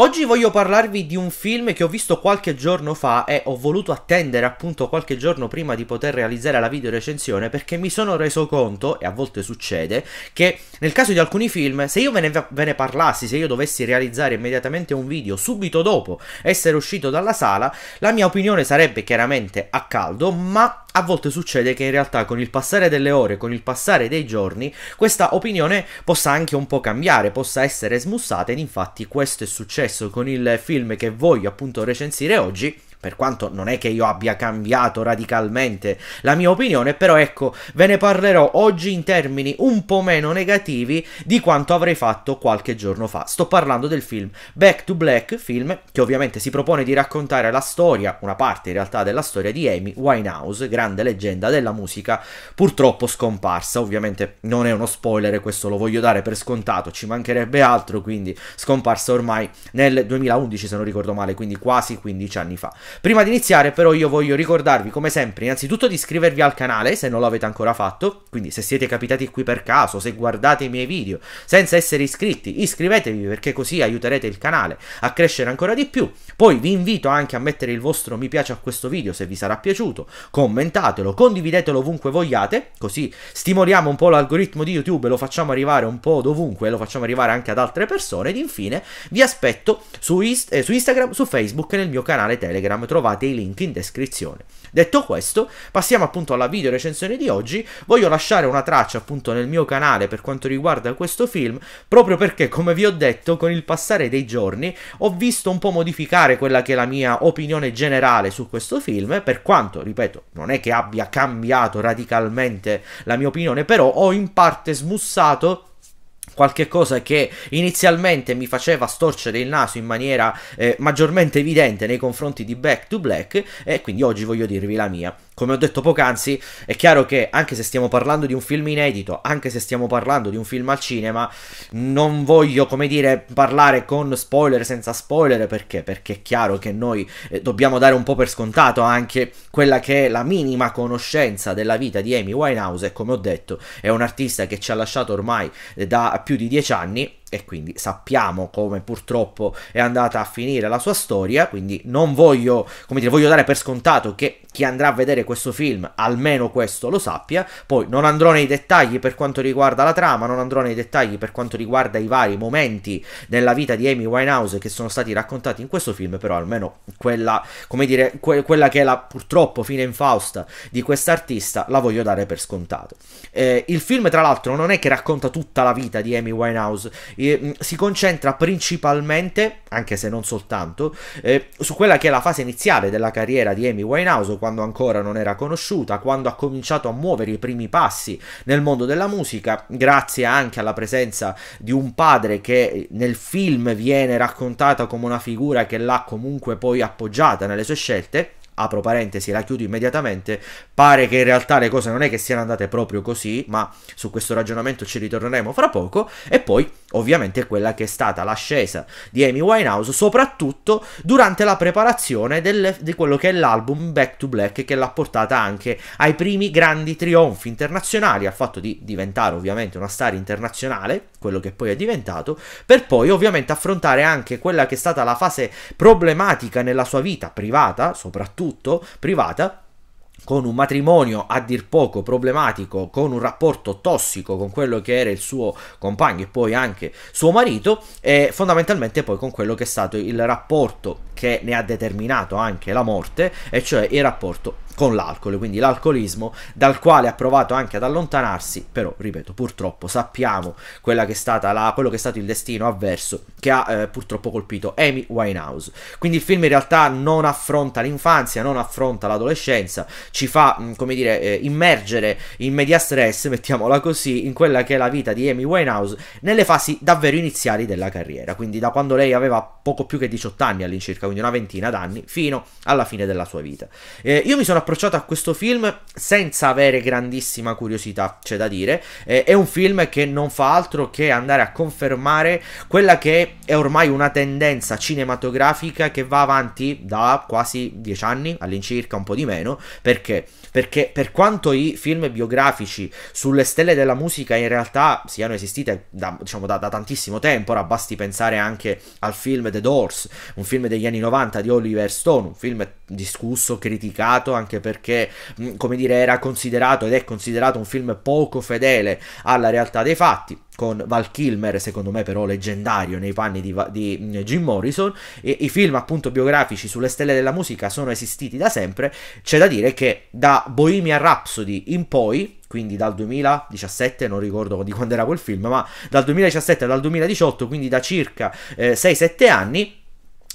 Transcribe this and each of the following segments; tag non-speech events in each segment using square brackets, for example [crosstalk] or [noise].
Oggi voglio parlarvi di un film che ho visto qualche giorno fa e ho voluto attendere appunto qualche giorno prima di poter realizzare la video recensione perché mi sono reso conto, e a volte succede, che nel caso di alcuni film, se io ve ne, ve ne parlassi, se io dovessi realizzare immediatamente un video subito dopo essere uscito dalla sala, la mia opinione sarebbe chiaramente a caldo, ma a volte succede che in realtà con il passare delle ore, con il passare dei giorni, questa opinione possa anche un po' cambiare, possa essere smussata ed infatti questo è successo con il film che voglio appunto recensire oggi per quanto non è che io abbia cambiato radicalmente la mia opinione, però ecco, ve ne parlerò oggi in termini un po' meno negativi di quanto avrei fatto qualche giorno fa. Sto parlando del film Back to Black, film che ovviamente si propone di raccontare la storia, una parte in realtà della storia di Amy Winehouse, grande leggenda della musica, purtroppo scomparsa. Ovviamente non è uno spoiler, questo lo voglio dare per scontato, ci mancherebbe altro, quindi scomparsa ormai nel 2011 se non ricordo male, quindi quasi 15 anni fa. Prima di iniziare però io voglio ricordarvi come sempre innanzitutto di iscrivervi al canale se non l'avete ancora fatto, quindi se siete capitati qui per caso, se guardate i miei video senza essere iscritti, iscrivetevi perché così aiuterete il canale a crescere ancora di più. Poi vi invito anche a mettere il vostro mi piace a questo video se vi sarà piaciuto, commentatelo, condividetelo ovunque vogliate, così stimoliamo un po' l'algoritmo di YouTube e lo facciamo arrivare un po' dovunque, lo facciamo arrivare anche ad altre persone ed infine vi aspetto su, ist eh, su Instagram, su Facebook e nel mio canale Telegram Instagram trovate i link in descrizione. Detto questo, passiamo appunto alla video recensione di oggi. Voglio lasciare una traccia appunto nel mio canale per quanto riguarda questo film, proprio perché, come vi ho detto, con il passare dei giorni ho visto un po' modificare quella che è la mia opinione generale su questo film, per quanto, ripeto, non è che abbia cambiato radicalmente la mia opinione, però ho in parte smussato qualche cosa che inizialmente mi faceva storcere il naso in maniera eh, maggiormente evidente nei confronti di Back to Black e quindi oggi voglio dirvi la mia. Come ho detto poc'anzi, è chiaro che anche se stiamo parlando di un film inedito, anche se stiamo parlando di un film al cinema, non voglio, come dire, parlare con spoiler senza spoiler perché? Perché è chiaro che noi eh, dobbiamo dare un po' per scontato anche quella che è la minima conoscenza della vita di Amy Winehouse e come ho detto è un artista che ci ha lasciato ormai eh, da più di dieci anni e quindi sappiamo come purtroppo è andata a finire la sua storia, quindi non voglio, come dire, voglio dare per scontato che chi andrà a vedere questo film almeno questo lo sappia, poi non andrò nei dettagli per quanto riguarda la trama, non andrò nei dettagli per quanto riguarda i vari momenti della vita di Amy Winehouse che sono stati raccontati in questo film, però almeno quella, come dire, que- quella che è la purtroppo fine in Faust di quest'artista la voglio dare per scontato. Eh, il film tra l'altro non è che racconta tutta la vita di Amy Winehouse, eh, si concentra principalmente, anche se non soltanto, eh, su quella che è la fase iniziale della carriera di Amy Winehouse, quando ancora non era conosciuta, quando ha cominciato a muovere i primi passi nel mondo della musica, grazie anche alla presenza di un padre che nel film viene raccontata come una figura che l'ha comunque poi appoggiata nelle sue scelte apro parentesi, e la chiudo immediatamente, pare che in realtà le cose non è che siano andate proprio così, ma su questo ragionamento ci ritorneremo fra poco, e poi ovviamente quella che è stata l'ascesa di Amy Winehouse, soprattutto durante la preparazione del, di quello che è l'album Back to Black, che l'ha portata anche ai primi grandi trionfi internazionali, al fatto di diventare ovviamente una star internazionale, quello che poi è diventato, per poi ovviamente affrontare anche quella che è stata la fase problematica nella sua vita privata, soprattutto tutto privata con un matrimonio a dir poco problematico, con un rapporto tossico con quello che era il suo compagno e poi anche suo marito e fondamentalmente poi con quello che è stato il rapporto che ne ha determinato anche la morte, e cioè il rapporto con l'alcol, quindi l'alcolismo dal quale ha provato anche ad allontanarsi, però ripeto, purtroppo sappiamo quella che è stata la, quello che è stato il destino avverso che ha eh, purtroppo colpito Amy Winehouse. Quindi il film in realtà non affronta l'infanzia, non affronta l'adolescenza, ci fa, mm, come dire, eh, immergere in media stress, mettiamola così, in quella che è la vita di Amy Winehouse nelle fasi davvero iniziali della carriera, quindi da quando lei aveva poco più che 18 anni all'incirca, quindi una ventina d'anni, fino alla fine della sua vita. Eh, io mi sono approcciato a questo film senza avere grandissima curiosità, c'è da dire. Eh, è un film che non fa altro che andare a confermare quella che è ormai una tendenza cinematografica che va avanti da quasi dieci anni all'incirca, un po' di meno. Perché? Perché per quanto i film biografici sulle stelle della musica in realtà siano esistite da, diciamo, da, da tantissimo tempo, ora basti pensare anche al film The Doors, un film degli anni 90 di Oliver Stone, un film discusso, criticato, anche perché, mm, come dire, era considerato ed è considerato un film poco fedele alla realtà dei fatti con Val Kilmer, secondo me però leggendario nei panni di, di mm, Jim Morrison, e, i film appunto biografici sulle stelle della musica sono esistiti da sempre, c'è da dire che da Bohemian Rhapsody in poi, quindi dal 2017, non ricordo di quando era quel film, ma dal 2017 al 2018, quindi da circa eh, 6-7 anni,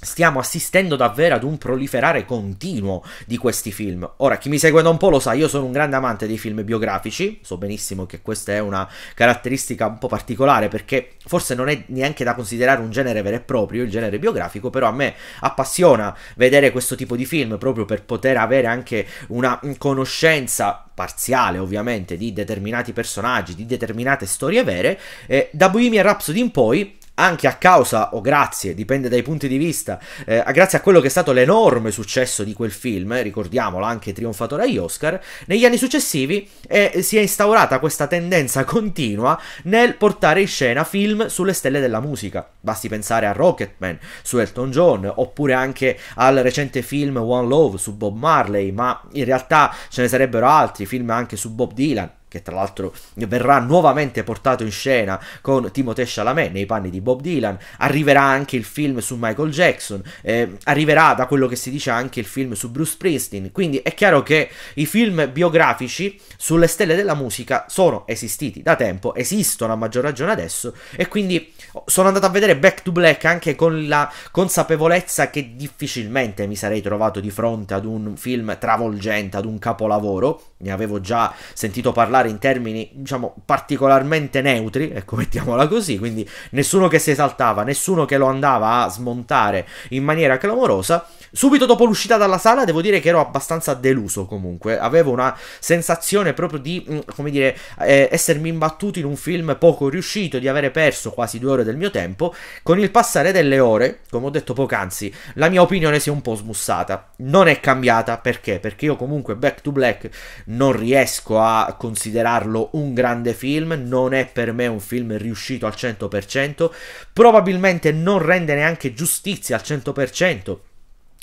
stiamo assistendo davvero ad un proliferare continuo di questi film. Ora, chi mi segue da un po' lo sa, io sono un grande amante dei film biografici, so benissimo che questa è una caratteristica un po' particolare perché forse non è neanche da considerare un genere vero e proprio, il genere biografico, però a me appassiona vedere questo tipo di film proprio per poter avere anche una conoscenza parziale ovviamente di determinati personaggi, di determinate storie vere. Eh, da Bohemian Rhapsody in poi anche a causa o grazie, dipende dai punti di vista, eh, grazie a quello che è stato l'enorme successo di quel film, eh, ricordiamolo anche trionfatore agli Oscar, negli anni successivi eh, si è instaurata questa tendenza [laughs] continua nel portare in scena film sulle stelle della musica. Basti pensare a Rocketman su Elton John, oppure anche al recente film One Love su Bob Marley, ma in realtà ce ne sarebbero altri film anche su Bob Dylan che tra l'altro verrà nuovamente portato in scena con Timothée Chalamet nei panni di Bob Dylan, arriverà anche il film su Michael Jackson, eh, arriverà da quello che si dice anche il film su Bruce Springsteen, quindi è chiaro che i film biografici sulle stelle della musica sono esistiti da tempo, esistono a maggior ragione adesso e quindi sono andato a vedere Back to Black anche con la consapevolezza che difficilmente mi sarei trovato di fronte ad un film travolgente, ad un capolavoro. Ne avevo già sentito parlare in termini, diciamo, particolarmente neutri, ecco, [laughs] mettiamola così. Quindi nessuno che si esaltava, nessuno che lo andava a smontare in maniera clamorosa. Subito dopo l'uscita dalla sala devo dire che ero abbastanza deluso comunque, avevo una sensazione proprio di, mm, come dire, eh, essermi imbattuto in un film poco riuscito, di avere perso quasi due ore del mio tempo, con il passare delle ore, come ho detto poc'anzi, la mia opinione si è un po' smussata, non è cambiata, perché? Perché io comunque Back to Black non riesco a considerarlo un grande film, non è per me un film riuscito al 100%, probabilmente non rende neanche giustizia al 100%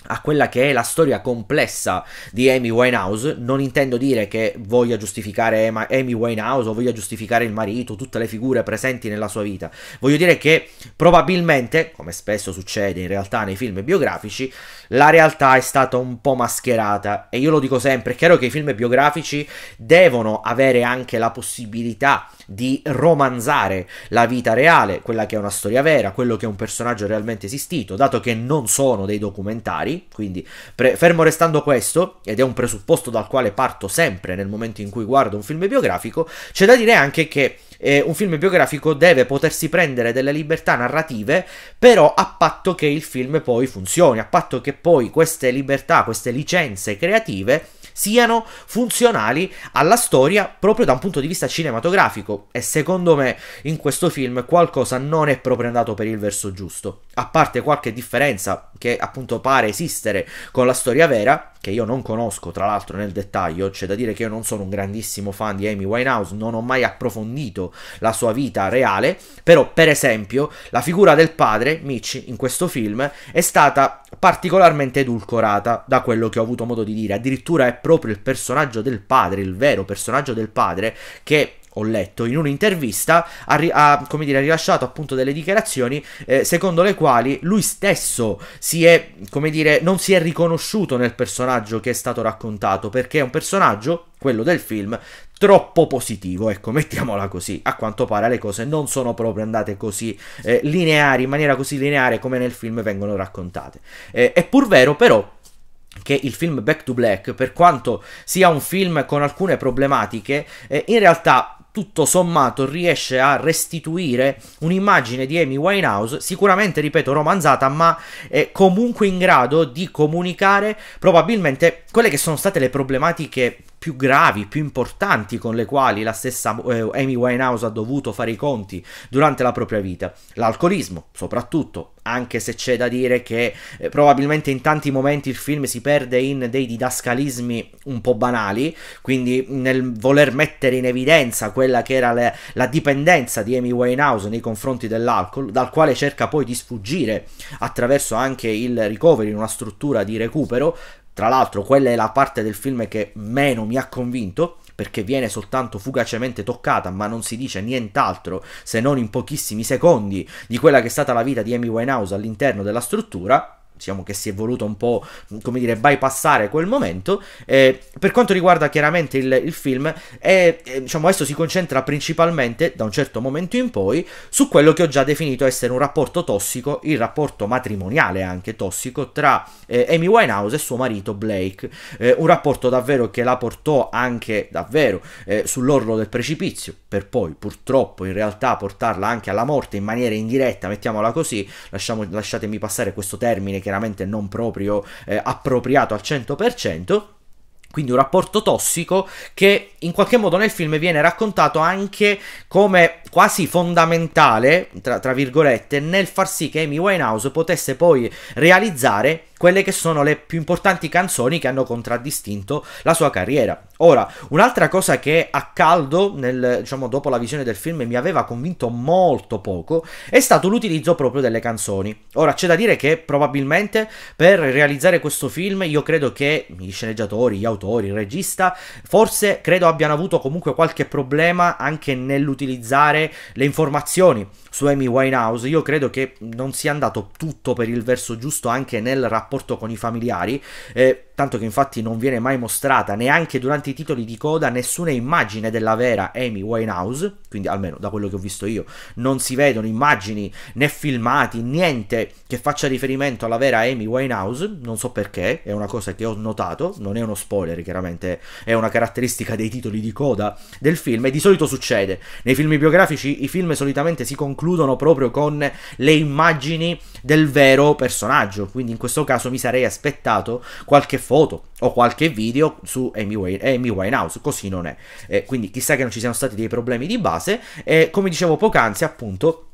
a quella che è la storia complessa di Amy Winehouse, non intendo dire che voglia giustificare Amy Winehouse o voglia giustificare il marito, tutte le figure presenti nella sua vita, voglio dire che probabilmente, come spesso succede in realtà nei film biografici, la realtà è stata un po' mascherata e io lo dico sempre, è chiaro che i film biografici devono avere anche la possibilità di romanzare la vita reale, quella che è una storia vera, quello che è un personaggio realmente esistito, dato che non sono dei documentari, quindi pre- fermo restando questo, ed è un presupposto dal quale parto sempre nel momento in cui guardo un film biografico, c'è da dire anche che eh, un film biografico deve potersi prendere delle libertà narrative, però a patto che il film poi funzioni, a patto che poi queste libertà, queste licenze creative siano funzionali alla storia proprio da un punto di vista cinematografico e secondo me in questo film qualcosa non è proprio andato per il verso giusto, a parte qualche differenza che appunto pare esistere con la storia vera, che io non conosco tra l'altro nel dettaglio, c'è da dire che io non sono un grandissimo fan di Amy Winehouse, non ho mai approfondito la sua vita reale, però per esempio la figura del padre, Mitch, in questo film è stata particolarmente edulcorata da quello che ho avuto modo di dire, addirittura è proprio proprio il personaggio del padre, il vero personaggio del padre, che ho letto in un'intervista, ha, ha, dire, ha, rilasciato appunto delle dichiarazioni eh, secondo le quali lui stesso si è, come dire, non si è riconosciuto nel personaggio che è stato raccontato, perché è un personaggio, quello del film, troppo positivo, ecco, [laughs] mettiamola così. A quanto pare le cose non sono proprio andate così eh, lineari, in maniera così lineare come nel film vengono raccontate. Eh, è pur vero però che il film Back to Black, per quanto sia un film con alcune problematiche, eh, in realtà tutto sommato riesce a restituire un'immagine di Amy Winehouse, sicuramente, ripeto, romanzata, ma è comunque in grado di comunicare probabilmente quelle che sono state le problematiche più gravi, più importanti con le quali la stessa eh, Amy Winehouse ha dovuto fare i conti durante la propria vita. L'alcolismo, soprattutto, anche se c'è da dire che eh, probabilmente in tanti momenti il film si perde in dei didascalismi un po' banali, quindi nel voler mettere in evidenza quella che era le, la dipendenza di Amy Winehouse nei confronti dell'alcol, dal quale cerca poi di sfuggire attraverso anche il ricovero in una struttura di recupero, tra l'altro quella è la parte del film che meno mi ha convinto perché viene soltanto fugacemente toccata, ma non si dice nient'altro se non in pochissimi secondi di quella che è stata la vita di Amy Winehouse all'interno della struttura diciamo che si è voluto un po', come dire, bypassare quel momento. Eh, per quanto riguarda chiaramente il, il film, eh, diciamo, esso si concentra principalmente, da un certo momento in poi, su quello che ho già definito essere un rapporto tossico, il rapporto matrimoniale anche tossico, tra eh, Amy Winehouse e suo marito Blake. Eh, un rapporto davvero che la portò anche davvero eh, sull'orlo del precipizio, per poi purtroppo in realtà portarla anche alla morte in maniera indiretta, mettiamola così, lasciamo, lasciatemi passare questo termine chiaramente non proprio eh, appropriato al 100%. Quindi un rapporto tossico che in qualche modo nel film viene raccontato anche come quasi fondamentale, tra, tra virgolette, nel far sì che Amy Winehouse potesse poi realizzare quelle che sono le più importanti canzoni che hanno contraddistinto la sua carriera. Ora, un'altra cosa che a caldo, nel, diciamo, dopo la visione del film, mi aveva convinto molto poco, è stato l'utilizzo proprio delle canzoni. Ora, c'è da dire che probabilmente per realizzare questo film, io credo che gli sceneggiatori, gli autori, il regista, forse credo abbiano avuto comunque qualche problema anche nell'utilizzare le informazioni su Amy Winehouse. Io credo che non sia andato tutto per il verso giusto anche nel rapporto rapporto con i familiari, eh, tanto che infatti non viene mai mostrata neanche durante i titoli di coda nessuna immagine della vera Amy Winehouse, quindi almeno da quello che ho visto io non si vedono immagini né filmati, niente che faccia riferimento alla vera Amy Winehouse, non so perché, è una cosa che ho notato, non è uno spoiler chiaramente, è una caratteristica dei titoli di coda del film e di solito succede, nei film biografici i film solitamente si concludono proprio con le immagini del vero personaggio, quindi in questo caso caso mi sarei aspettato qualche foto o qualche video su Amy, Winehouse, così non è. Eh, quindi chissà che non ci siano stati dei problemi di base e come dicevo poc'anzi appunto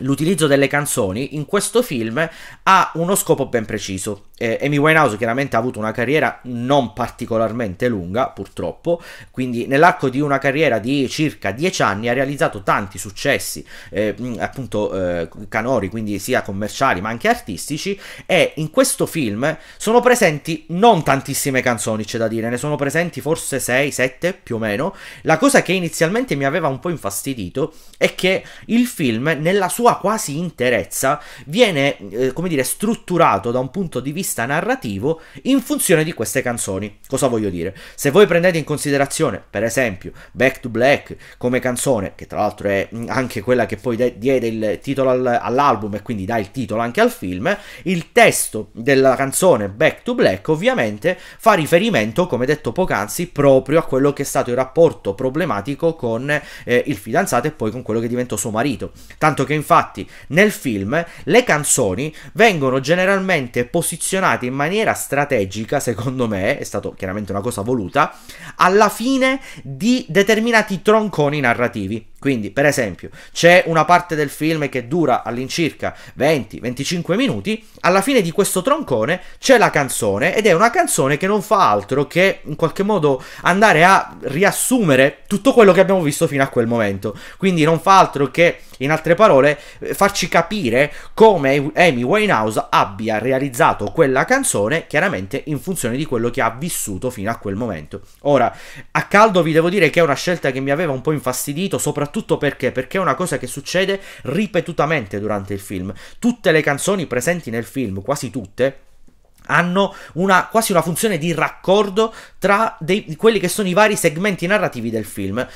l'utilizzo delle canzoni in questo film ha uno scopo ben preciso. Eh, Amy Winehouse chiaramente ha avuto una carriera non particolarmente lunga, purtroppo, quindi nell'arco di una carriera di circa 10 anni ha realizzato tanti successi, eh, mm, appunto eh, canori, quindi sia commerciali ma anche artistici, e in questo film sono presenti non tantissime canzoni, c'è da dire, ne sono presenti forse 6, 7 più o meno. La cosa che inizialmente mi aveva un po' infastidito è che il film nella sua sua quasi interezza viene, eh, come dire, strutturato da un punto di vista narrativo in funzione di queste canzoni. Cosa voglio dire? Se voi prendete in considerazione, per esempio, Back to Black come canzone, che tra l'altro è mm, anche quella che poi de- diede il titolo al- all'album e quindi dà il titolo anche al film, il testo della canzone Back to Black ovviamente fa riferimento, come detto poc'anzi, proprio a quello che è stato il rapporto problematico con eh, il fidanzato e poi con quello che diventò suo marito. Tanto che infatti Infatti, nel film le canzoni vengono generalmente posizionate in maniera strategica, secondo me, è stato chiaramente una cosa voluta, alla fine di determinati tronconi narrativi. Quindi, per esempio, c'è una parte del film che dura all'incirca 20-25 minuti, alla fine di questo troncone c'è la canzone ed è una canzone che non fa altro che in qualche modo andare a riassumere tutto quello che abbiamo visto fino a quel momento. Quindi non fa altro che, in altre parole, eh, farci capire come Amy Winehouse abbia realizzato quella canzone, chiaramente in funzione di quello che ha vissuto fino a quel momento. Ora, a caldo vi devo dire che è una scelta che mi aveva un po' infastidito, soprattutto tutto perché? Perché è una cosa che succede ripetutamente durante il film. Tutte le canzoni presenti nel film, quasi tutte, hanno una, quasi una funzione di raccordo tra dei, quelli che sono i vari segmenti narrativi del film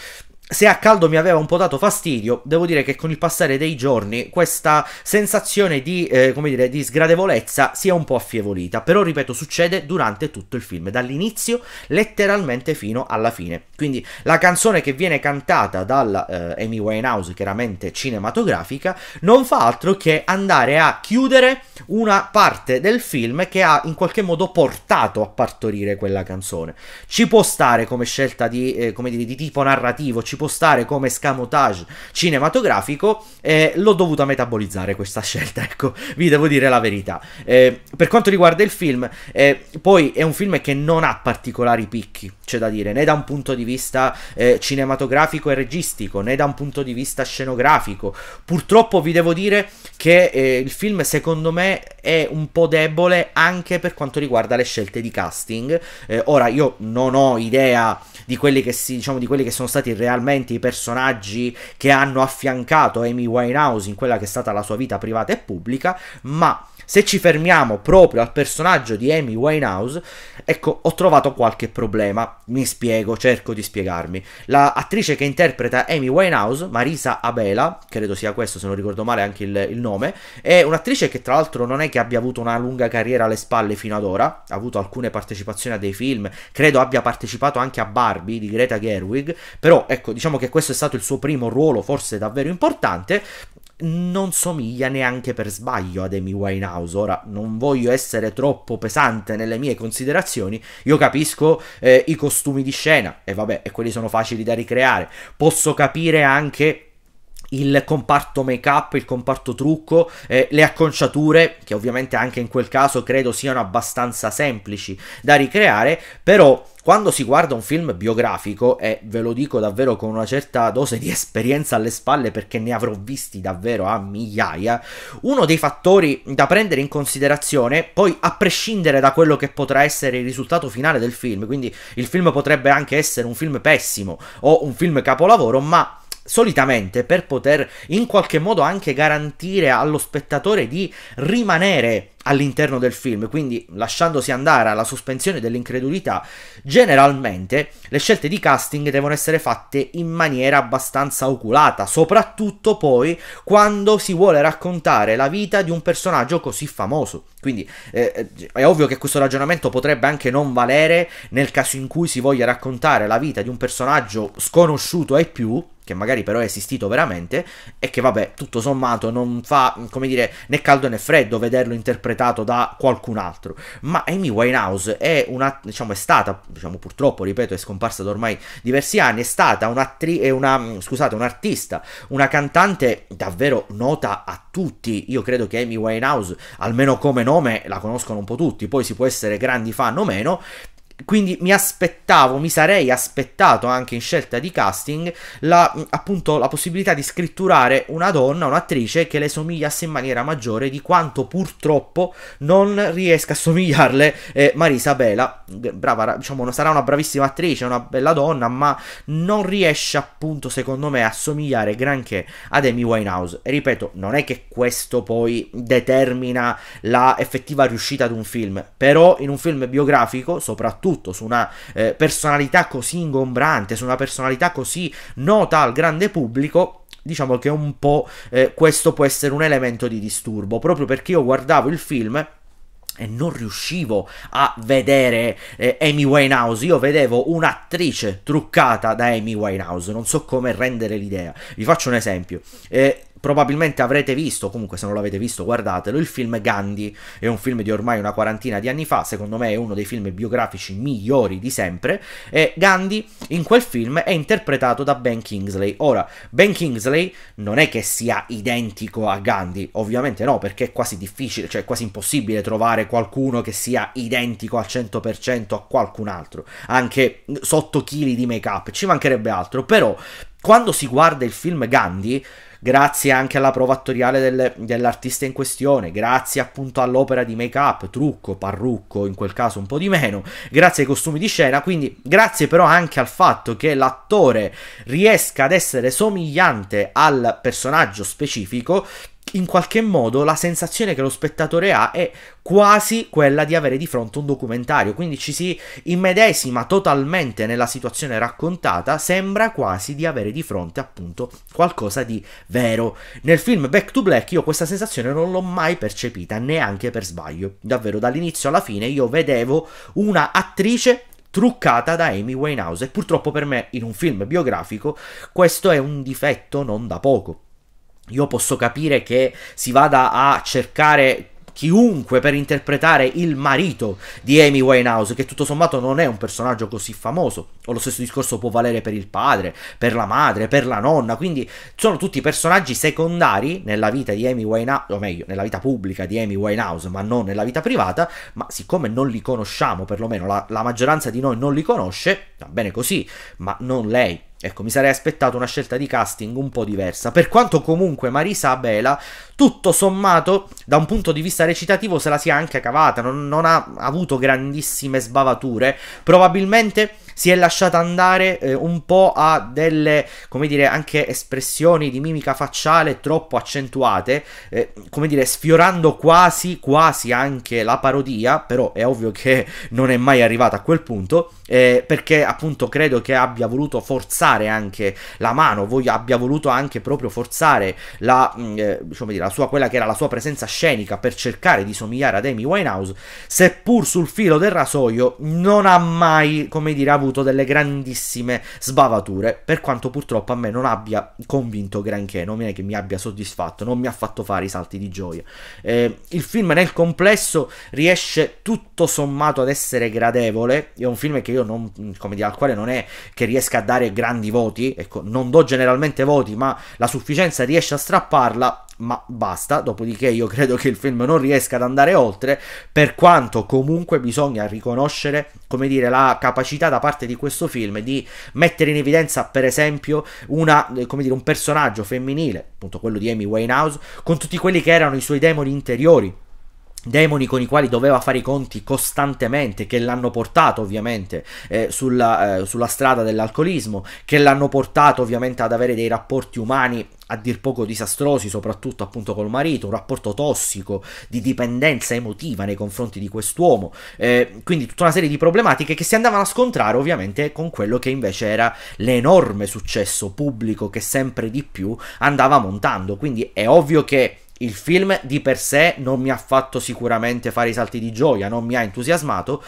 se a caldo mi aveva un po' dato fastidio, devo dire che con il passare dei giorni questa sensazione di, eh, come dire, di sgradevolezza si è un po' affievolita. Però, ripeto, succede durante tutto il film, dall'inizio letteralmente fino alla fine. Quindi la canzone che viene cantata dalla eh, Amy Winehouse, chiaramente cinematografica, non fa altro che andare a chiudere una parte del film che ha in qualche modo portato a partorire quella canzone. Ci può stare come scelta di, eh, come dire, di tipo narrativo, ci può stare come scamotage cinematografico, eh, l'ho dovuta metabolizzare questa [laughs] scelta, ecco, vi devo dire la verità. Eh, per quanto riguarda il film, eh, poi è un film che non ha particolari picchi, c'è da dire, né da un punto di vista eh, cinematografico e registico, né da un punto di vista scenografico. Purtroppo vi devo dire che eh, il film secondo me è un po' debole anche per quanto riguarda le scelte di casting. Eh, ora io non ho idea di quelli che, si, diciamo, di quelli che sono stati realmente i personaggi che hanno affiancato Amy Winehouse in quella che è stata la sua vita privata e pubblica, ma se ci fermiamo proprio al personaggio di Amy Winehouse, ecco, ho trovato qualche problema. Mi spiego, cerco di spiegarmi. La attrice che interpreta Amy Winehouse, Marisa Abela, credo sia questo se non ricordo male anche il, il nome, è un'attrice che tra l'altro non è che abbia avuto una lunga carriera alle spalle fino ad ora, ha avuto alcune partecipazioni a dei film, credo abbia partecipato anche a Barbie di Greta Gerwig, però ecco, diciamo che questo è stato il suo primo ruolo forse davvero importante non somiglia neanche per sbaglio ad Amy Winehouse. Ora non voglio essere troppo pesante nelle mie considerazioni, io capisco eh, i costumi di scena e vabbè, e quelli sono facili da ricreare. Posso capire anche il comparto make up, il comparto trucco, eh, le acconciature, che ovviamente anche in quel caso credo siano abbastanza semplici da ricreare, però quando si guarda un film biografico, e ve lo dico davvero con una certa dose di esperienza alle spalle perché ne avrò visti davvero a migliaia, uno dei fattori da prendere in considerazione, poi a prescindere da quello che potrà essere il risultato finale del film, quindi il film potrebbe anche essere un film pessimo o un film capolavoro, ma solitamente per poter in qualche modo anche garantire allo spettatore di rimanere all'interno del film, quindi lasciandosi andare alla sospensione dell'incredulità, generalmente le scelte di casting devono essere fatte in maniera abbastanza oculata, soprattutto poi quando si vuole raccontare la vita di un personaggio così famoso. Quindi eh, è ovvio che questo ragionamento potrebbe anche non valere nel caso in cui si voglia raccontare la vita di un personaggio sconosciuto ai più, che magari però è esistito veramente e che vabbè, tutto sommato non fa, come dire, né caldo né freddo vederlo interpretato da qualcun altro. Ma Amy Winehouse è una, diciamo, è stata, diciamo purtroppo, ripeto, è scomparsa da ormai diversi anni, è stata un'attrice, una, scusate, un'artista, una cantante davvero nota a tutti. Io credo che Amy Winehouse, almeno come nome, la conoscono un po' tutti, poi si può essere grandi fan o meno, quindi mi aspettavo, mi sarei aspettato anche in scelta di casting la, appunto, la possibilità di scritturare una donna, un'attrice che le somigliasse in maniera maggiore di quanto purtroppo non riesca a somigliarle eh, Marisa Bela, brava, diciamo, sarà una bravissima attrice, una bella donna, ma non riesce appunto secondo me a somigliare granché ad Amy Winehouse. E ripeto, non è che questo poi determina la effettiva riuscita di un film, però in un film biografico, soprattutto tutto, su una eh, personalità così ingombrante, su una personalità così nota al grande pubblico, diciamo che un po' eh, questo può essere un elemento di disturbo, proprio perché io guardavo il film e non riuscivo a vedere eh, Amy Winehouse, io vedevo un'attrice truccata da Amy Winehouse, non so come rendere l'idea. Vi faccio un esempio. Eh, probabilmente avrete visto, comunque se non l'avete visto guardatelo, il film Gandhi, è un film di ormai una quarantina di anni fa, secondo me è uno dei film biografici migliori di sempre, e Gandhi in quel film è interpretato da Ben Kingsley. Ora, Ben Kingsley non è che sia identico a Gandhi, ovviamente no, perché è quasi difficile, cioè è quasi impossibile trovare qualcuno che sia identico al 100% a qualcun altro, anche sotto chili di make-up, ci mancherebbe altro, però quando si guarda il film Gandhi grazie anche alla prova attoriale del, dell'artista in questione, grazie appunto all'opera di make up, trucco, parrucco, in quel caso un po' di meno, grazie ai costumi di scena, quindi grazie però anche al fatto che l'attore riesca ad essere somigliante al personaggio specifico in qualche modo la sensazione che lo spettatore ha è quasi quella di avere di fronte un documentario, quindi ci si immedesima totalmente nella situazione raccontata, sembra quasi di avere di fronte appunto qualcosa di vero. Nel film Back to Black io questa sensazione non l'ho mai percepita, neanche per sbaglio. Davvero dall'inizio alla fine io vedevo una attrice truccata da Amy Winehouse e purtroppo per me in un film biografico questo è un difetto non da poco io posso capire che si vada a cercare chiunque per interpretare il marito di Amy Winehouse, che tutto sommato non è un personaggio così famoso. O lo stesso discorso può valere per il padre, per la madre, per la nonna. Quindi sono tutti personaggi secondari nella vita di Amy Winehouse, o meglio, nella vita pubblica di Amy Winehouse, ma non nella vita privata. Ma siccome non li conosciamo, perlomeno la, la maggioranza di noi non li conosce, va bene così, ma non lei Ecco, mi sarei aspettato una scelta di casting un po' diversa. Per quanto comunque Marisa Abela, tutto sommato, da un punto di vista recitativo se la sia anche cavata, non, non ha avuto grandissime sbavature. Probabilmente si è lasciata andare eh, un po' a delle, come dire, anche espressioni di mimica facciale troppo accentuate, eh, come dire, sfiorando quasi, quasi anche la parodia, però è ovvio che non è mai arrivata a quel punto eh, perché appunto credo che abbia voluto forzare anche la mano, voglia, abbia voluto anche proprio forzare la, mm, eh, diciamo dire, la sua, quella che era la sua presenza scenica per cercare di somigliare ad Amy Winehouse, seppur sul filo del rasoio non ha mai, come dire, avuto delle grandissime sbavature, per quanto purtroppo a me non abbia convinto granché, non è che mi abbia soddisfatto, non mi ha fatto fare i salti di gioia. Eh, il film nel complesso riesce tutto sommato ad essere gradevole, è un film che io io non, come dire, al quale non è che riesca a dare grandi voti, ecco, non do generalmente voti, ma la sufficienza riesce a strapparla, ma basta, dopodiché io credo che il film non riesca ad andare oltre, per quanto comunque bisogna riconoscere, come dire, la capacità da parte di questo film di mettere in evidenza, per esempio, una, come dire, un personaggio femminile, appunto quello di Amy Winehouse, con tutti quelli che erano i suoi demoni interiori, demoni con i quali doveva fare i conti costantemente, che l'hanno portato ovviamente eh, sulla, eh, sulla, strada dell'alcolismo, che l'hanno portato ovviamente ad avere dei rapporti umani a dir poco disastrosi, soprattutto appunto col marito, un rapporto tossico di dipendenza emotiva nei confronti di quest'uomo, eh, quindi tutta una serie di problematiche che si andavano a scontrare ovviamente con quello che invece era l'enorme successo pubblico che sempre di più andava montando, quindi è ovvio che il film di per sé non mi ha fatto sicuramente fare i salti di gioia, non mi ha entusiasmato.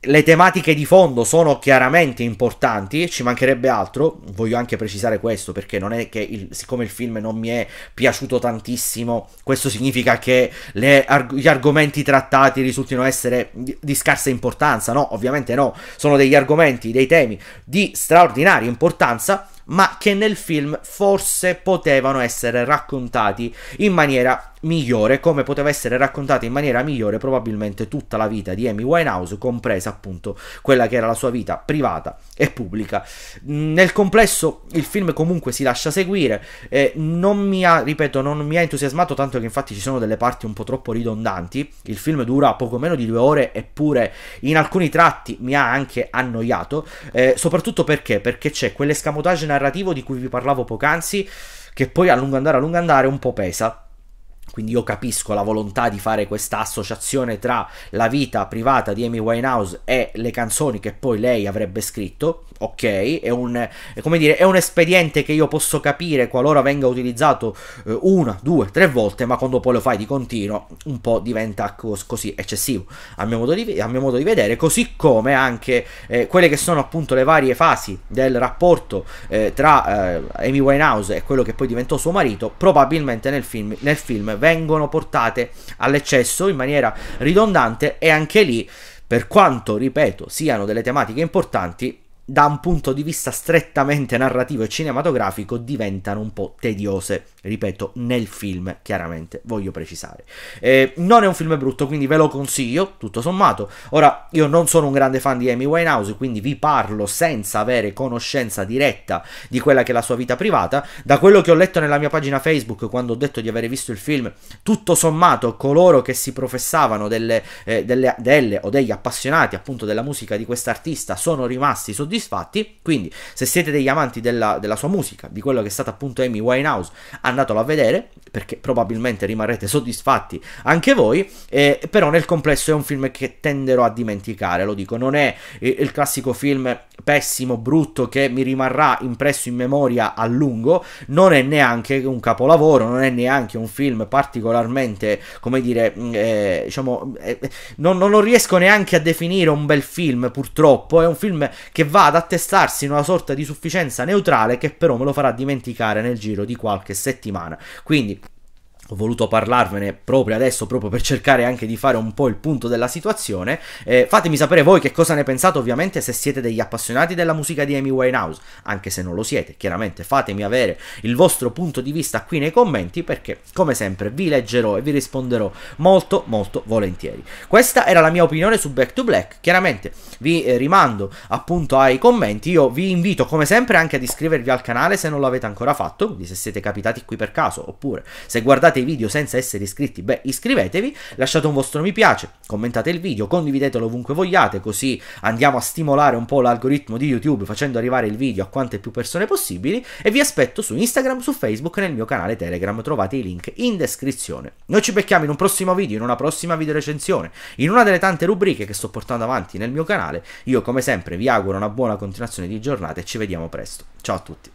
Le tematiche di fondo sono chiaramente importanti, ci mancherebbe altro, voglio anche precisare questo perché non è che il, siccome il film non mi è piaciuto tantissimo, questo significa che le, gli argomenti trattati risultino essere di, di scarsa importanza, no, ovviamente no, sono degli argomenti, dei temi di straordinaria importanza, ma che nel film forse potevano essere raccontati in maniera migliore, come poteva essere raccontata in maniera migliore probabilmente tutta la vita di Amy Winehouse, compresa appunto quella che era la sua vita privata e pubblica. Mm, nel complesso il film comunque si lascia seguire, eh, non mi ha, ripeto, non mi ha entusiasmato tanto che infatti ci sono delle parti un po' troppo ridondanti, il film dura poco meno di due ore eppure in alcuni tratti mi ha anche annoiato, eh, soprattutto perché? Perché c'è quell'escamotage narrativo di cui vi parlavo poc'anzi che poi a lungo andare a lungo andare un po' pesa quindi io capisco la volontà di fare questa associazione tra la vita privata di Amy Winehouse e le canzoni che poi lei avrebbe scritto, ok, è un, è, dire, è un, espediente che io posso capire qualora venga utilizzato eh, una, due, tre volte, ma quando poi lo fai di continuo un po' diventa cos così eccessivo a mio, di, a mio modo di, vedere, così come anche eh, quelle che sono appunto le varie fasi del rapporto eh, tra eh, Amy Winehouse e quello che poi diventò suo marito, probabilmente nel film, nel film vengono portate all'eccesso in maniera ridondante e anche lì per quanto, ripeto, siano delle tematiche importanti, da un punto di vista strettamente narrativo e cinematografico diventano un po' tediose, ripeto, nel film chiaramente, voglio precisare. Eh, non è un film brutto, quindi ve lo consiglio, tutto sommato. Ora, io non sono un grande fan di Amy Winehouse, quindi vi parlo senza avere conoscenza diretta di quella che è la sua vita privata. Da quello che ho letto nella mia pagina Facebook, quando ho detto di avere visto il film, tutto sommato coloro che si professavano delle, eh, delle, delle o degli appassionati appunto della musica di quest'artista sono rimasti soddisfatti soddisfatti. Quindi, se siete degli amanti della, della sua musica, di quello che è stata appunto Amy Winehouse, andatelo a vedere perché probabilmente rimarrete soddisfatti anche voi. Eh, però, nel complesso, è un film che tenderò a dimenticare. Lo dico, non è eh, il classico film pessimo, brutto che mi rimarrà impresso in memoria a lungo. Non è neanche un capolavoro, non è neanche un film particolarmente, come dire, mm, eh, diciamo, eh, non, non, non riesco neanche a definire un bel film, purtroppo. È un film che va ad attestarsi in una sorta di sufficienza neutrale che però me lo farà dimenticare nel giro di qualche settimana. Quindi ho voluto parlarvene proprio adesso, proprio per cercare anche di fare un po' il punto della situazione. Eh, fatemi sapere voi che cosa ne pensate, ovviamente, se siete degli appassionati della musica di Amy Winehouse, anche se non lo siete, chiaramente fatemi avere il vostro punto di vista qui nei commenti, perché come sempre vi leggerò e vi risponderò molto, molto volentieri. Questa era la mia opinione su Back to Black. Chiaramente vi eh, rimando appunto ai commenti. Io vi invito, come sempre, anche ad iscrivervi al canale se non l'avete ancora fatto. Quindi, se siete capitati qui per caso, oppure se guardate guardate i video senza essere iscritti, beh iscrivetevi, lasciate un vostro mi piace, commentate il video, condividetelo ovunque vogliate, così andiamo a stimolare un po' l'algoritmo di YouTube facendo arrivare il video a quante più persone possibili e vi aspetto su Instagram, su Facebook e nel mio canale Telegram, trovate i link in descrizione. Noi ci becchiamo in un prossimo video, in una prossima video recensione, in una delle tante rubriche che sto portando avanti nel mio canale, io come sempre vi auguro una buona continuazione di giornata e ci vediamo presto. Ciao a tutti!